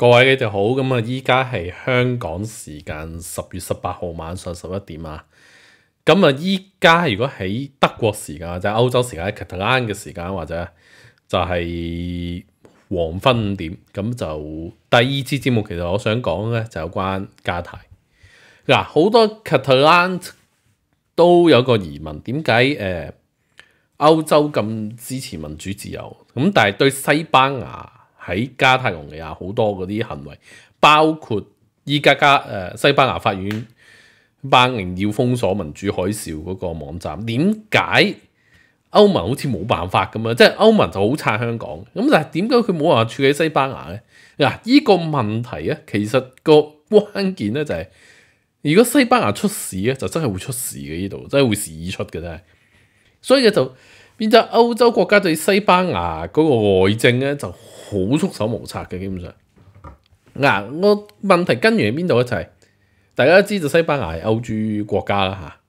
各位你好，咁啊，依家系香港时间十月十八号晚上十一点啊，咁啊，依家如果喺德国时间，就者欧洲时间，喺 Catalan 嘅时间或者就系黄昏点，咁就第二支节目，其实我想讲咧就有关加泰，嗱，好多 Catalan 都有个疑问，点解诶欧洲咁支持民主自由，咁但系对西班牙？喺加泰隆尼亞好多嗰啲行為，包括依家加誒西班牙法院班要封鎖民主海啸嗰個網站。點解歐盟好似冇辦法咁啊？即係歐盟就好撐香港咁，但係點解佢冇法處理西班牙咧？嗱，依個問題咧，其實個關鍵咧就係如果西班牙出事咧，就真系会出事嘅。呢度真系会事出嘅啫，所以就变咗欧洲国家对西班牙嗰个外政咧就。好束手無策嘅，基本上嗱，我問題根源喺邊度一齊？大家都知道西班牙系歐洲國家啦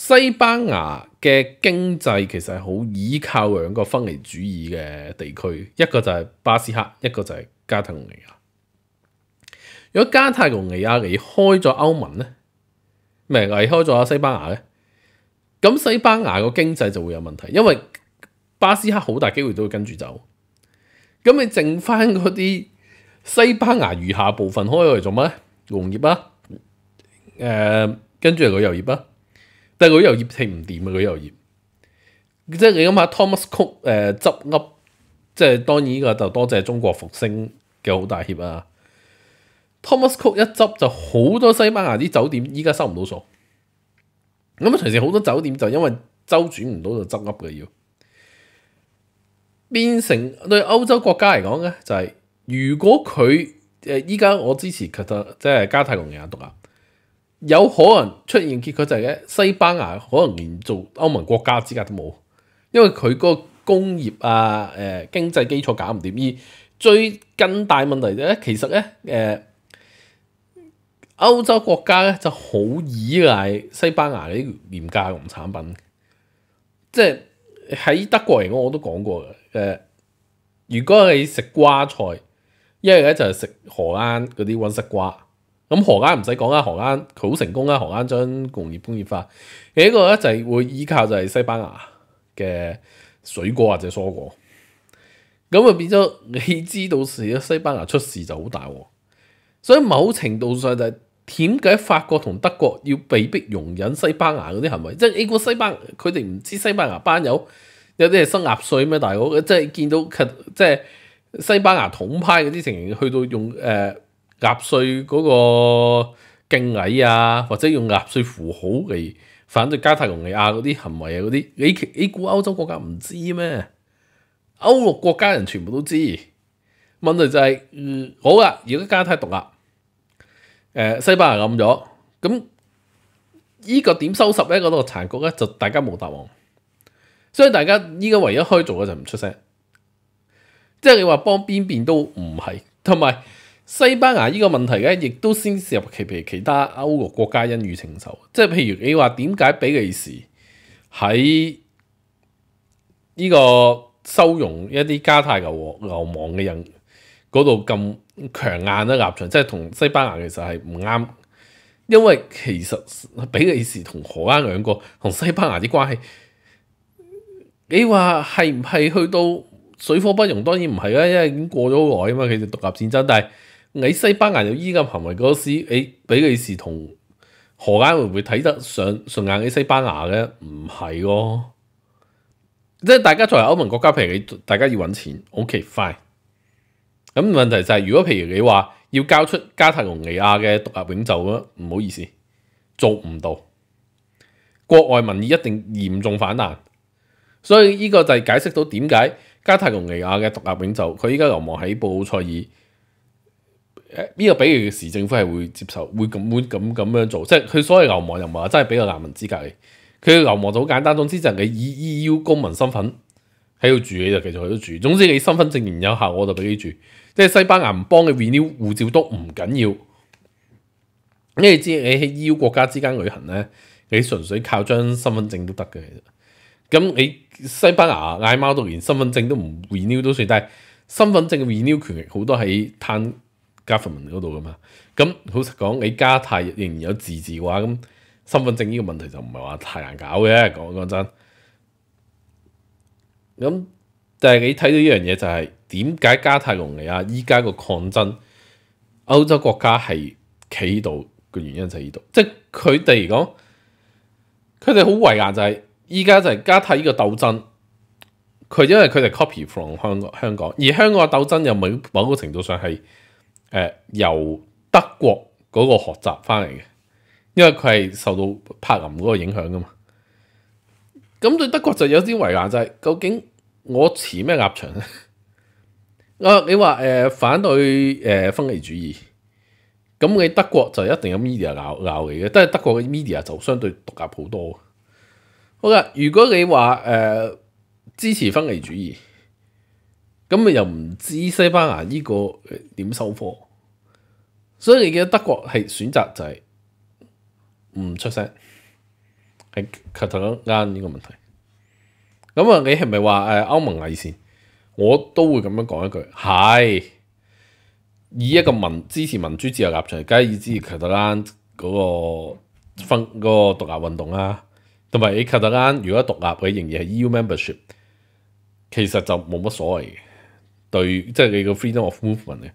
嚇。西班牙嘅經濟其實係好依靠兩個分離主義嘅地區，一個就係巴斯克，一個就係加泰隆尼亞。如果加泰隆尼亞離開咗歐盟咧，咪離開咗西班牙咧，咁西班牙個經濟就會有問題，因為巴斯克好大機會都會跟住走，咁你剩翻嗰啲西班牙餘下部分開嚟做咩？農業啊，誒跟住係旅油業啊，但係旅油業係唔掂啊，旅遊業，即係你諗下 Thomas Cook 誒執笠，即係當然呢個就多謝中國復星嘅好大協啊。Thomas Cook 一執就好多西班牙啲酒店依家收唔到數，咁啊同時好多酒店就因為周轉唔到就執笠嘅要。變成對歐洲國家嚟講咧，就係如果佢诶依家我支持其實即係加泰隆也独立，有可能出現結果就係咧西班牙可能連做歐盟國家资格都冇，因為佢个個工業啊誒經濟基礎搞唔掂。而最更大問題咧，其實咧诶歐洲國家咧就好依賴西班牙啲廉價農產品，即係喺德國嚟講我都講過嘅。誒，如果你食瓜菜，一係咧就係食荷蘭嗰啲温室瓜。咁荷蘭唔使講啦，荷蘭佢好成功啦，荷蘭將工業工業化。另一個咧就係會依靠就係西班牙嘅水果或者蔬果。咁啊變咗，你知道時西班牙出事就好大。所以某程度上就係點解法國同德國要被逼容忍西班牙嗰啲行為？即係誒個西班牙，佢哋唔知西班牙班友？有啲係生壓歲咩？大哥，即係見到即係西班牙統派嗰啲成員去到用誒壓歲嗰個敬禮啊，或者用壓歲符號嚟反對加泰隆尼亞嗰啲行為啊，嗰啲你你估歐洲國家唔知咩？歐陸國家人全部都知。問題就係好啦，而家加泰獨立，誒西班牙暗咗，咁依個點收拾咧？嗰個殘局咧，就大家冇答案。所以大家依家唯一可以做嘅就唔出声，即系你话帮边边都唔系，同埋西班牙呢个问题咧，亦都先涉及其其其他欧个国家恩怨情仇。即系譬如你话点解比利时喺呢个收容一啲加泰牛牛亡嘅人嗰度咁强硬咧立场，即系同西班牙其实系唔啱，因为其实比利时同荷兰两个同西班牙啲关系。你話係唔係去到水火不容？當然唔係啦，因為已經過咗好耐啊嘛。佢哋獨立戰爭，但係你西班牙有依个行為嗰時，你比利时同荷兰會唔會睇得上順眼啲西班牙咧？唔係咯，即係大家作為歐盟國家，譬如你大家要揾錢，OK fine。咁問題就係，如果譬如你話要交出加泰隆尼亞嘅獨立永袖，咁，唔好意思，做唔到，國外民意一定嚴重反彈。所以呢個就係解釋到點解加泰隆尼亞嘅獨立永就佢依家流亡喺布魯塞爾。誒，呢個比如時政府係會接受，會咁會咁咁樣做，即係佢所謂流亡又唔係真係比較難民資格佢嘅流亡就好簡單，總之就係你以 e U 公民身份喺度住你就繼續喺度住。總之你身份證驗有效，我就俾你住。即係西班牙唔幫嘅 renew 護照都唔緊要，因為知你喺 EU 國家之間旅行咧，你純粹靠張身份證都得嘅。咁你西班牙嗌貓都連身份證都唔 renew 都算，但係身份證嘅 renew 權力好多喺碳 government 嗰度噶嘛？咁好講，你加泰仍然有自治嘅話，咁身份證呢個問題就唔係話太難搞嘅，講講真。咁但係你睇到呢樣嘢就係點解加泰隆尼亞依家個抗爭，歐洲國家係企度嘅原因就係呢度，即係佢哋講，佢哋好為難就係。依家就係加泰呢個鬥爭，佢因為佢哋 copy from 香香港，而香港嘅鬥爭又某某個程度上係誒由德國嗰個學習翻嚟嘅，因為佢係受到柏林嗰個影響噶嘛。咁對德國就有啲遺難，就係，究竟我持咩立場咧？啊，你話誒反對誒分離主義，咁你德國就一定有 media 咬咬你嘅，但係德國嘅 media 就相對獨立好多。好啦，如果你话诶支持分离主义，咁又唔知西班牙呢个点收货，所以你得德国系选择就系唔出声，系卡塔隆啱呢个问题。咁啊，你系咪话诶欧盟危险？我都会咁样讲一句，系以一个民支持民主自由立场，梗系支持卡塔隆嗰个分嗰个独立运动啦。同埋，你卡特蘭如果獨立，佢仍然係 EU membership，其實就冇乜所謂嘅。對，即係你個 freedom of movement 嘅。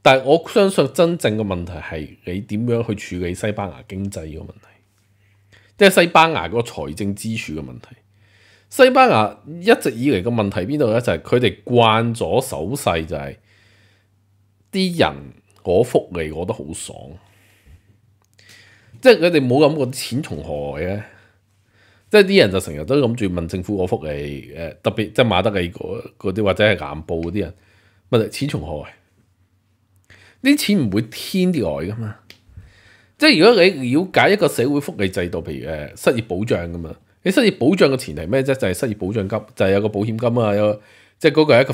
但係我相信真正嘅問題係你點樣去處理西班牙經濟嘅問題，即係西班牙個財政支柱嘅問題。西班牙一直以嚟嘅問題邊度咧？就係佢哋慣咗手勢，就係啲人我福利我得好爽，即係佢哋冇諗過錢從何來咧。即係啲人就成日都諗住問政府嗰福利誒，特別即係馬德里嗰嗰啲或者係眼部嗰啲人，咪錢從何來？啲錢唔會天啲外噶嘛。即係如果你了解一個社會福利制度，譬如誒失業保障咁啊，你失業保障嘅前提咩啫？就係失業保障金就係有個保險金啊，即係嗰個係一個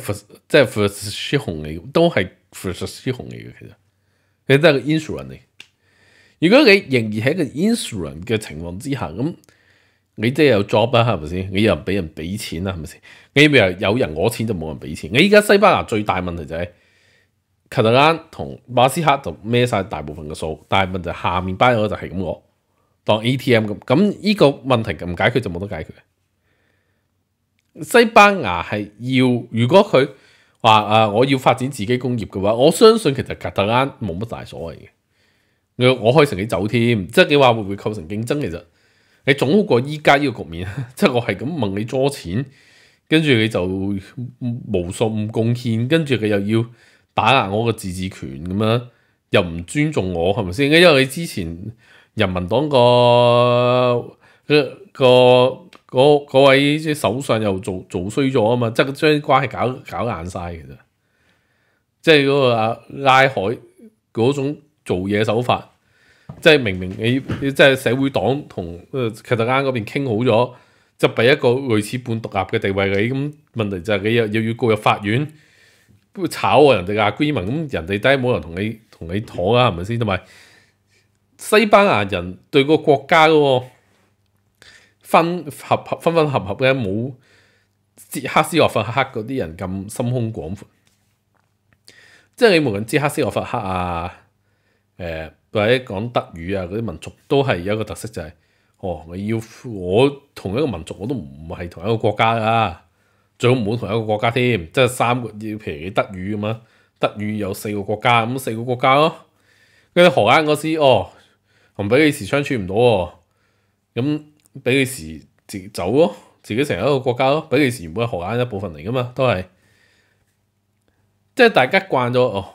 即係扶恤紅嚟，都係扶恤紅嚟嘅。其實佢都係個 insurance。如果你仍然喺個 insurance 嘅情況之下咁。你即系有 job 啦，系咪先？你又俾人俾钱啦，系咪先？你咪又有人攞钱就冇人俾钱。你依家西班牙最大问题就系卡特兰同馬斯克就孭晒大部分嘅数，但系问题下面班友就系咁攞，当 ATM 咁。咁依个问题唔解决就冇得解决。西班牙系要如果佢话啊，我要发展自己工业嘅话，我相信其实卡特兰冇乜大所谓嘅。我我成以走添，即系你话会唔会构成竞争？其实。你总好过依家呢個局面啊！即系我係咁問你攞錢，跟住你就無数唔貢獻，跟住佢又要打压我個自治權咁樣，又唔尊重我係咪先？因為你之前人民黨個个嗰位即系首相又做做衰咗啊嘛！即係將啲關係搞搞爛晒嘅啫，即係嗰個阿拉海嗰種做嘢手法。即係明明你，即係社會黨同誒卡特加嗰邊傾好咗，就俾一個類似半獨立嘅地位你。咁問題就係你又又要告入法院，炒人哋 agreement，咁人哋低冇人同你同你妥啊，係咪先？同埋西班牙人對個國家個分合合分分合合咧，冇捷克斯洛伐克嗰啲人咁心胸廣闊。即係你無論捷克斯洛伐克啊，誒。或者講德語啊！嗰啲民族都係有個特色，就係哦，我要我同一個民族我都唔係同一個國家噶，最好唔好同一個國家添。即係三個要譬如德語咁啊，德語有四個國家咁，四個國家咯。跟住荷蘭嗰時哦，同比利時相處唔到喎，咁比利時自己走咯，自己成一個國家咯。比利時唔會係荷蘭一部分嚟噶嘛，都係即係大家慣咗哦。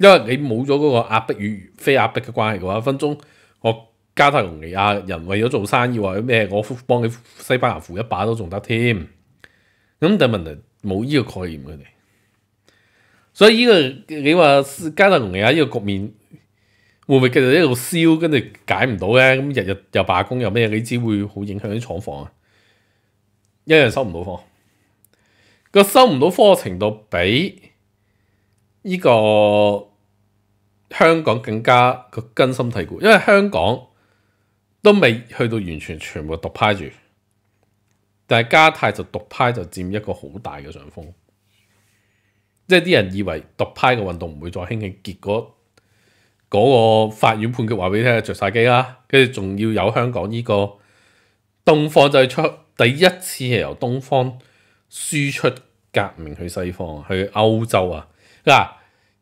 因為你冇咗嗰個壓迫與非壓迫嘅關係嘅話，分钟鐘我加泰隆尼亞人為咗做生意或者咩，我幫你西班牙扶一把都仲得添。咁系问题冇呢個概念佢哋，所以呢個你話加泰隆尼亞呢個局面會唔會繼續一路燒，跟住解唔到咧？咁日日又罷工又咩？你知會好影響啲廠房啊，一樣收唔到貨。個收唔到貨程度比呢個。香港更加個根深蒂固，因為香港都未去到完全全部獨派住，但係加泰就獨派就佔一個好大嘅上風，即係啲人以為獨派嘅運動唔會再興起，結果嗰個法院判決話俾你聽，着晒機啦，跟住仲要有香港呢個東方就係出第一次係由東方輸出革命去西方，去歐洲啊嗱。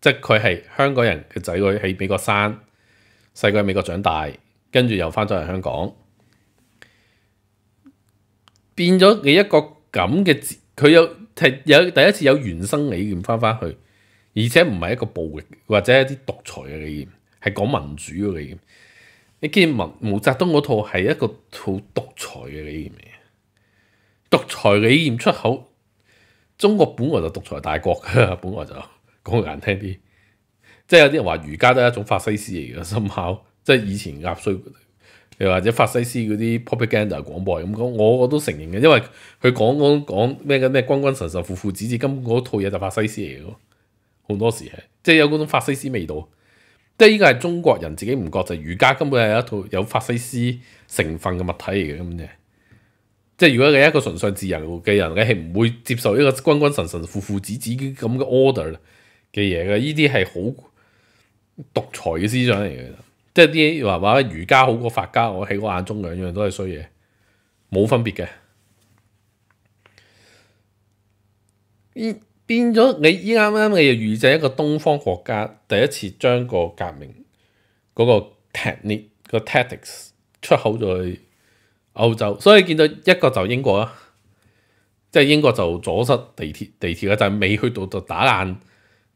即系佢系香港人嘅仔女喺美国生，细个喺美国长大，跟住又翻咗嚟香港，变咗你一个咁嘅佢有有第一次有原生理念翻翻去，而且唔系一个暴力或者一啲独裁嘅理念，系讲民主嘅理念。你见毛毛泽东嗰套系一个好独裁嘅理念，独裁理念出口，中国本来就独裁大国嘅，本来就。講個听聽啲，即係有啲人話瑜伽都係一種法西斯嚟嘅，深考即係以前壓衰，又或者法西斯嗰啲 propaganda 广播咁讲，我我都承認嘅，因為佢講講講咩嘅咩君君臣臣、父父子子，根本嗰套嘢就法西斯嚟嘅，好多時係即係有嗰種法西斯味道，即係依個係中國人自己唔覺就係瑜伽根本係一套有法西斯成分嘅物體嚟嘅咁嘅。即係如果你一個純粹自由嘅人，你係唔會接受一個君君臣臣、父父子子咁嘅 order 啦。嘅嘢嘅，呢啲係好獨裁嘅思想嚟嘅，即係啲話話儒家好過法家，我喺我眼中兩樣都係衰嘢，冇分別嘅。變咗你依啱啱你預計一個東方國家第一次將個革命嗰個 technique 個 tactics 出口咗去歐洲，所以見到一個就英國啦，即係英國就阻塞地鐵地鐵啦，就未去到就打爛。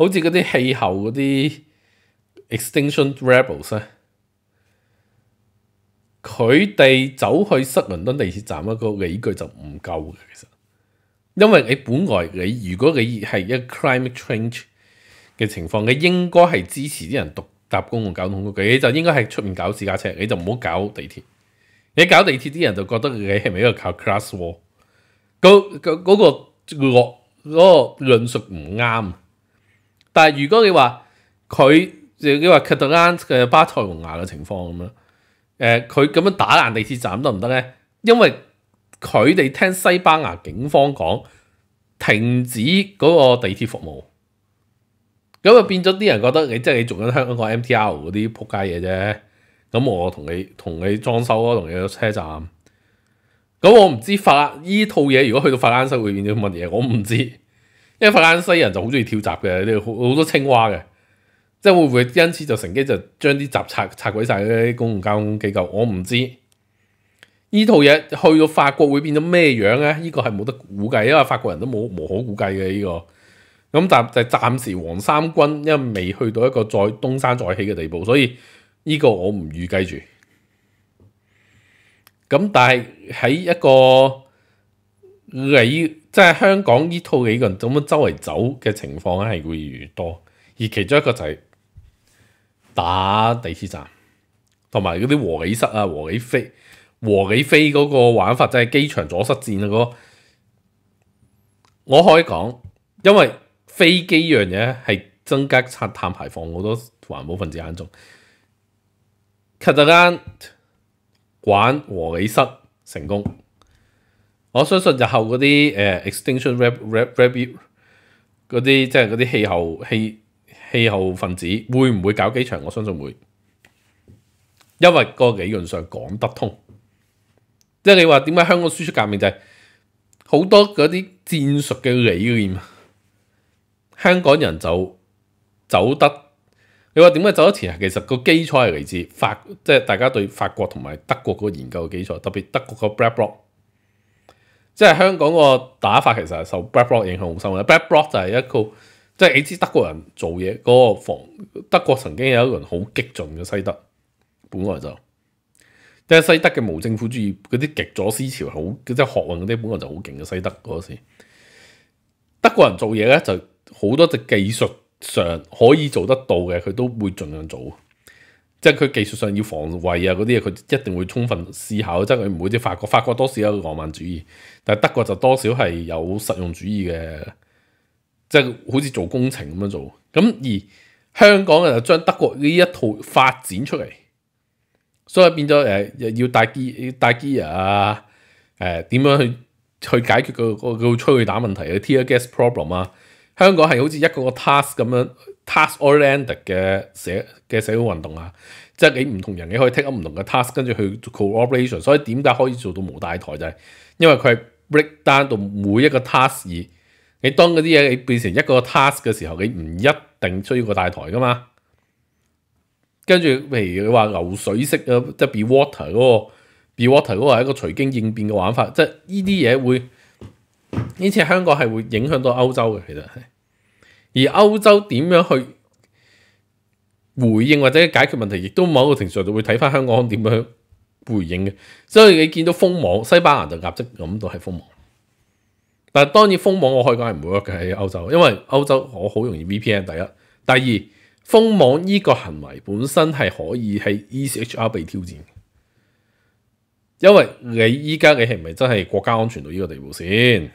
好似嗰啲氣候嗰啲 extinction rebels 咧，佢哋走去塞倫敦地鐵站一個理據就唔夠嘅。其實，因為你本來你如果你係一 climate change 嘅情況，你應該係支持啲人獨搭公共交通工具，你就應該係出面搞私家車，你就唔好搞地鐵。你搞地鐵啲人就覺得你係咪一個靠 c l a s s w a r l 嗰嗰嗰個嗰個論述唔啱。但係如果你話佢，你話 cut 嘅巴塞隆牙嘅情況咁樣，誒佢咁樣打爛地鐵站得唔得咧？因為佢哋聽西班牙警方講停止嗰個地鐵服務，咁啊變咗啲人覺得你即係你做緊香港個 MTR 嗰啲撲街嘢啫。咁我同你同你裝修咯，同你車站。咁我唔知法呢套嘢如果去到法蘭西會變咗乜嘢，我唔知。因為法蘭西人就好中意跳閘嘅，有好多青蛙嘅，即系會唔會因此就乘機就將啲閘拆拆鬼晒啲公共交通機構？我唔知呢套嘢去到法國會變咗咩樣咧？呢個係冇得估計，因為法國人都冇無可估計嘅呢個。咁但就暫時黃三軍因為未去到一個再東山再起嘅地步，所以呢個我唔預計住。咁但係喺一個你。即係香港呢套幾個人咁麼周圍走嘅情況咧，係會越多。而其中一個就係打地鐵站，同埋嗰啲和理室啊、和理飛、和理飛嗰個玩法，即係機場阻塞戰啊嗰個。我可以講，因為飛機呢樣嘢係增加碳碳排放，好多環保分子眼中。突特間玩和理室成功。我相信日后嗰啲诶，extinction rap rap r a p 嗰啲，即系嗰啲气候气气候分子会唔会搞机场？我相信会，因为个理论上讲得通。即系你话点解香港输出革命就系好多嗰啲战术嘅理念，香港人就走得。你话点解走得前啊？其实个基础系嚟自法，即系大家对法国同埋德国个研究嘅基础，特别德国个 black block。即係香港個打法其實係受 Black Block 影響好深嘅。Black Block 就係一個，即係你知德國人做嘢嗰個防德國曾經有一輪好激進嘅西德，本來就即係西德嘅無政府主義嗰啲極左思潮，好即係學運嗰啲本來就好勁嘅西德嗰時德國人做嘢咧，就好多隻技術上可以做得到嘅，佢都會盡量做。即係佢技術上要防衞啊嗰啲嘢，佢一定會充分思考。即係佢唔會係法國，法國多少有個浪漫主義，但係德國就多少係有實用主義嘅，即係好似做工程咁樣做。咁而香港人就將德國呢一套發展出嚟，所以變咗誒要帶 g e a 啊誒點樣去去解決個個催去打問題嘅 tear gas problem 啊？香港係好似一個個 task 咁樣。Task or land 嘅社嘅社會運動啊，即係你唔同人，你可以 take 唔同嘅 task，跟住去 cooperation。所以點解可以做到無大台就係因為佢係 break down 到每一個 task。你當嗰啲嘢你變成一個 task 嘅時候，你唔一定需要個大台噶嘛。跟住譬如你話流水式啊，即係 be water 嗰個 be water 嗰個係一個隨經應變嘅玩法。即係呢啲嘢會，呢次香港係會影響到歐洲嘅，其實係。而歐洲點樣去回應或者解決問題，亦都某個程度上就會睇翻香港點樣回應嘅。所以你見到封網，西班牙就立即諗到係封網。但當然封網我可以講係唔 work 嘅喺歐洲，因為歐洲我好容易 VPN。第一，第二封網呢個行為本身係可以喺 e c h r 被挑戰因為你依家你係咪真係國家安全到呢個地步先？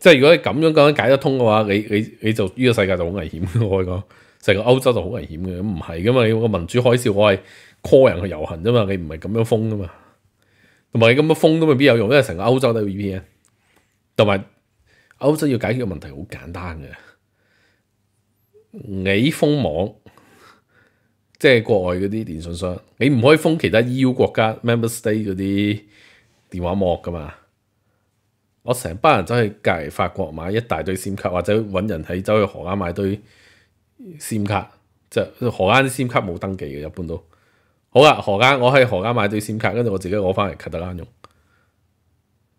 即係如果你咁樣咁樣解得通嘅話，你你你就呢個世界就好危險嘅。我講成個歐洲就好危險嘅，唔係噶嘛。个民主海啸，我係 call 人去遊行啫嘛，你唔係咁樣封噶嘛。同埋你咁樣封都未必有用，因為成個歐洲都 VPN，同埋歐洲要解決問題好簡單嘅，你封網，即係國外嗰啲電信商，你唔可以封其他 EU 國家 member state 嗰啲電話网噶嘛。我成班人走去隔篱法国买一大堆闪卡，或者揾人喺走去荷雅买堆闪卡，就荷雅啲闪卡冇登记嘅，一般都好啦。荷雅我喺荷雅买堆闪卡，跟住我自己攞翻嚟卡特蘭用。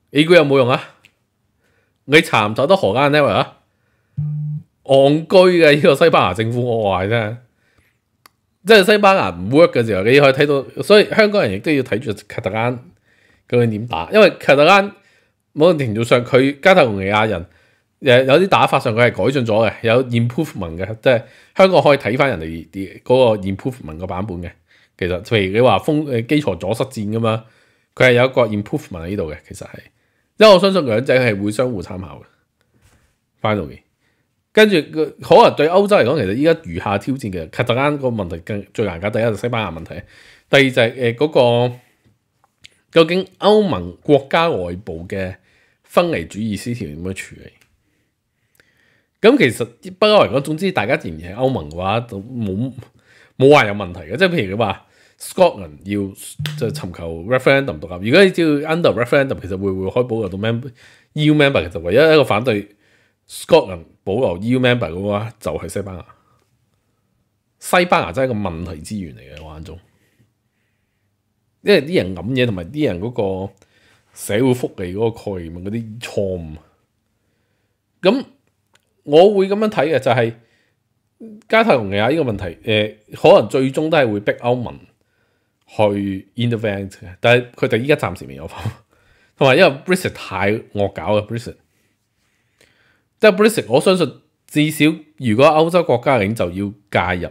你估有冇用啊？你唔走得荷雅 level 啊？戆居嘅呢个西班牙政府我话啫，即系西班牙唔 work 嘅时候，你可以睇到，所以香港人亦都要睇住卡特究竟点打，因为卡特蘭。某个程度上，佢加泰罗尼亚人，诶有啲打法上佢系改进咗嘅，有 improvement 嘅，即系香港可以睇翻人哋啲嗰个 improvement 个版本嘅。其实譬如你话封诶基础阻塞战噶嘛，佢系有一个 improvement 喺呢度嘅。其实系，因为我相信两者系会相互参考嘅。Finally，跟住可能对欧洲嚟讲，其实依家余下挑战嘅，突然间个问题更最难解，第一就西班牙问题，第二就系诶嗰个究竟欧盟国家外部嘅。分離主義思潮點樣處理？咁其實不嬲嚟講，總之大家仍然係歐盟嘅話，就冇冇話有問題嘅。即係譬如佢話 Scotland 要即係尋求 referendum 獨立，如果你照 under referendum，其實會唔會開保留到 member？U member 其實唯一一個反對 Scotland 保留 U member 嘅話，就係西班牙。西班牙真係一個問題之源嚟嘅，我眼中，因為啲人諗嘢同埋啲人嗰個。社會福利嗰個概念嗰啲錯誤，咁我會咁樣睇嘅就係加泰隆尼亞呢個問題，誒可能最終都係會逼歐盟去 intervene 嘅，但係佢哋依家暫時未有，方，同埋因為 Brexit 太惡搞啊 Brexit，即係 Brexit，我相信至少如果歐洲國家領就要介入，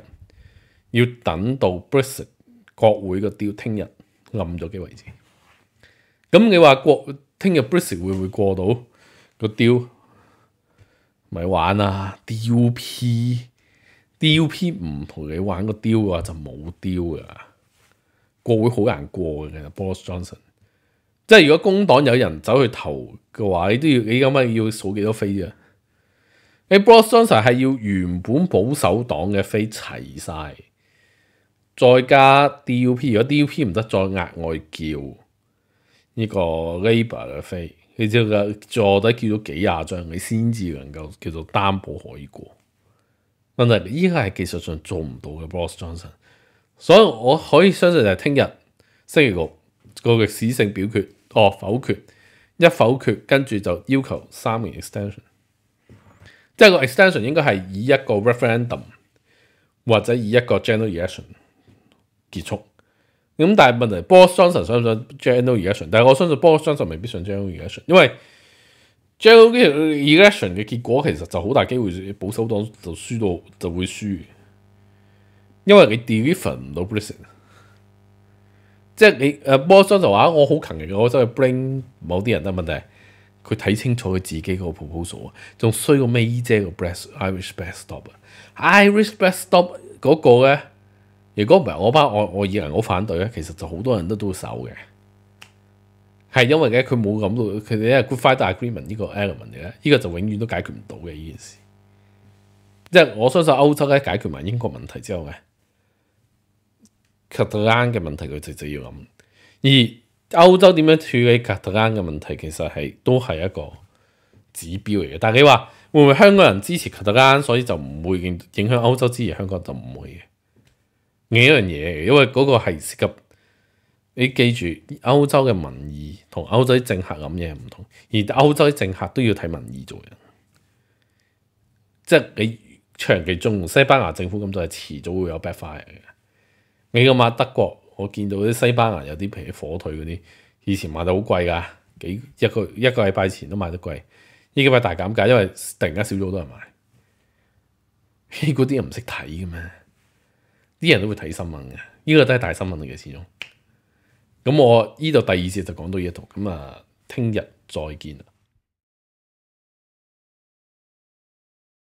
要等到 Brexit 國會個調聽日冧咗嘅位置。咁你话过听日 b r s t o l 会唔会过到个雕？咪玩啊？DUP DUP 唔同你玩个雕嘅话就冇雕噶，过会好难过嘅。Boris Johnson 即系如果工党有人走去投嘅话，你都要你咁啊要数几多飞啊？你 Boris Johnson 系要原本保守党嘅飞齐晒，再加 DUP，如果 DUP 唔得，再额外叫。呢個 l a b o r 嘅飛，佢就個坐底叫咗幾廿張，你先至能夠叫做担保可以過。問題依家係技術上做唔到嘅 b o s s Johnson。所以我可以相信就係聽日星期六個歷史性表決，哦否決，一否決跟住就要求三年 extension。即係個 extension 應該係以一個 referendum 或者以一個 general election 結束。咁但系问题，Boss o n s o n 想唔想 General Election？但系我相信 Boss o n s 未必想 General Election，因为 General Election 嘅结果其实就好大机会保守党就输到就会输，因为你 deliver 唔到 b r i s i n 即系你诶、Boss o n s o 话我好勤力，我真系 bring 某啲人得问题。佢睇清楚佢自己個 proposal 啊，仲衰過咩姨姐個 best Irish best stop i r i s h best stop 嗰個咧。如果唔係我班我我以人好反對咧，其實就好多人都都手嘅，係因為咧佢冇咁到佢哋咧 good f i g h agreement 呢個 element 咧，呢個就永遠都解決唔到嘅呢件事。即係我相信歐洲咧解決埋英國問題之後咧，卡特蘭嘅問題佢直就要諗。而歐洲點樣處理卡特蘭嘅問題，其實係都係一個指標嚟嘅。但係你話會唔會香港人支持卡特蘭，所以就唔會影響歐洲支持香港就唔會嘅。呢一樣嘢，因為嗰個係涉及你記住，歐洲嘅民意同歐洲政客諗嘢唔同，而歐洲政客都要睇民意做人。即係你長期縱西班牙政府咁就係遲早會有 backfire 嘅。你嗰晚德國，我見到啲西班牙有啲譬如火腿嗰啲，以前賣得好貴㗎，幾一個一個禮拜前都賣得貴，依幾咪大減價，因為突然間少咗好多人買。嗰啲人唔識睇嘅咩？啲人都會睇新聞嘅，呢個都係大新聞嚟嘅始終。咁我呢度第二次就講到呢度，咁啊，聽日再見啦。